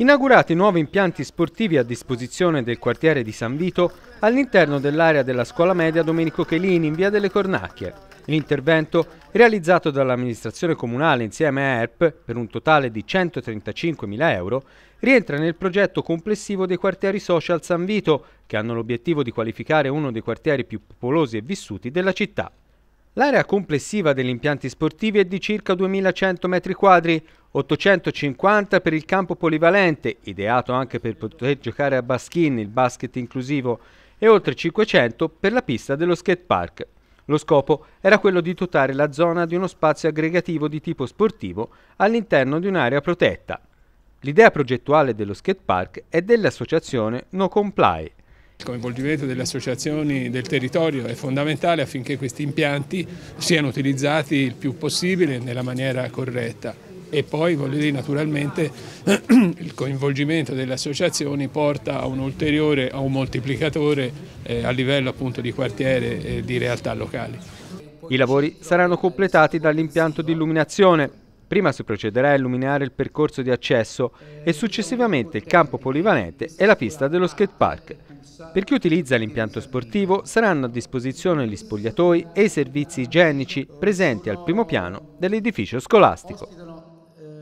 Inaugurati nuovi impianti sportivi a disposizione del quartiere di San Vito all'interno dell'area della scuola media Domenico Chelini in via delle Cornacchie. L'intervento, realizzato dall'amministrazione comunale insieme a ERP per un totale di 135.000 euro, rientra nel progetto complessivo dei quartieri social San Vito, che hanno l'obiettivo di qualificare uno dei quartieri più popolosi e vissuti della città. L'area complessiva degli impianti sportivi è di circa 2.100 m2, 850 per il campo polivalente, ideato anche per poter giocare a baskin, il basket inclusivo, e oltre 500 per la pista dello skate park. Lo scopo era quello di dotare la zona di uno spazio aggregativo di tipo sportivo all'interno di un'area protetta. L'idea progettuale dello skate park è dell'associazione No Comply. Il coinvolgimento delle associazioni del territorio è fondamentale affinché questi impianti siano utilizzati il più possibile nella maniera corretta e poi voglio dire naturalmente il coinvolgimento delle associazioni porta a un ulteriore, a un moltiplicatore eh, a livello appunto di quartiere e di realtà locali. I lavori saranno completati dall'impianto di illuminazione. Prima si procederà a illuminare il percorso di accesso e successivamente il campo polivalente e la pista dello skatepark. Per chi utilizza l'impianto sportivo saranno a disposizione gli spogliatoi e i servizi igienici presenti al primo piano dell'edificio scolastico.